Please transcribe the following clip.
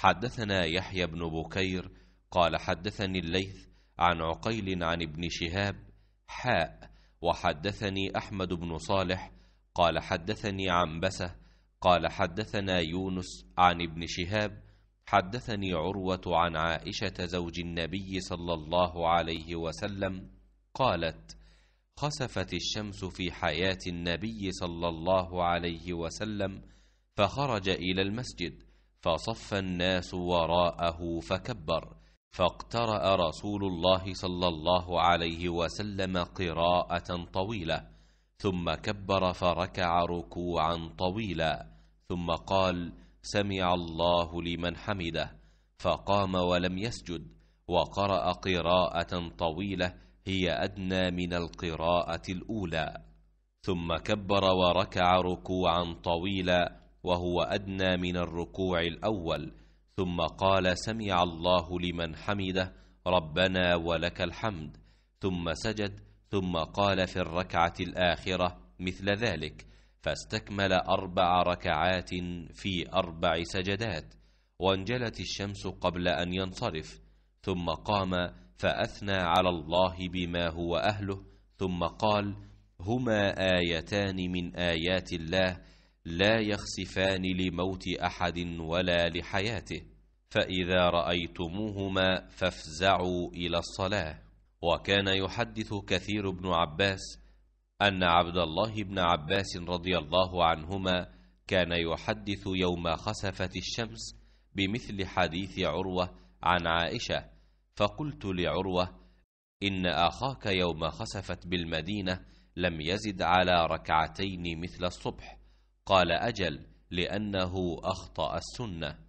حدثنا يحيى بن بكير قال حدثني الليث عن عقيل عن ابن شهاب حاء وحدثني أحمد بن صالح قال حدثني عنبسة قال حدثنا يونس عن ابن شهاب حدثني عروة عن عائشة زوج النبي صلى الله عليه وسلم قالت خسفت الشمس في حياة النبي صلى الله عليه وسلم فخرج إلى المسجد فصف الناس وراءه فكبر فاقترا رسول الله صلى الله عليه وسلم قراءه طويله ثم كبر فركع ركوعا طويلا ثم قال سمع الله لمن حمده فقام ولم يسجد وقرا قراءه طويله هي ادنى من القراءه الاولى ثم كبر وركع ركوعا طويلا وهو أدنى من الركوع الأول ثم قال سمع الله لمن حمده ربنا ولك الحمد ثم سجد ثم قال في الركعة الآخرة مثل ذلك فاستكمل أربع ركعات في أربع سجدات وانجلت الشمس قبل أن ينصرف ثم قام فأثنى على الله بما هو أهله ثم قال هما آيتان من آيات الله لا يخسفان لموت أحد ولا لحياته فإذا رأيتموهما فافزعوا إلى الصلاة وكان يحدث كثير بن عباس أن عبد الله بن عباس رضي الله عنهما كان يحدث يوم خسفت الشمس بمثل حديث عروة عن عائشة فقلت لعروة إن أخاك يوم خسفت بالمدينة لم يزد على ركعتين مثل الصبح قال أجل لأنه أخطأ السنة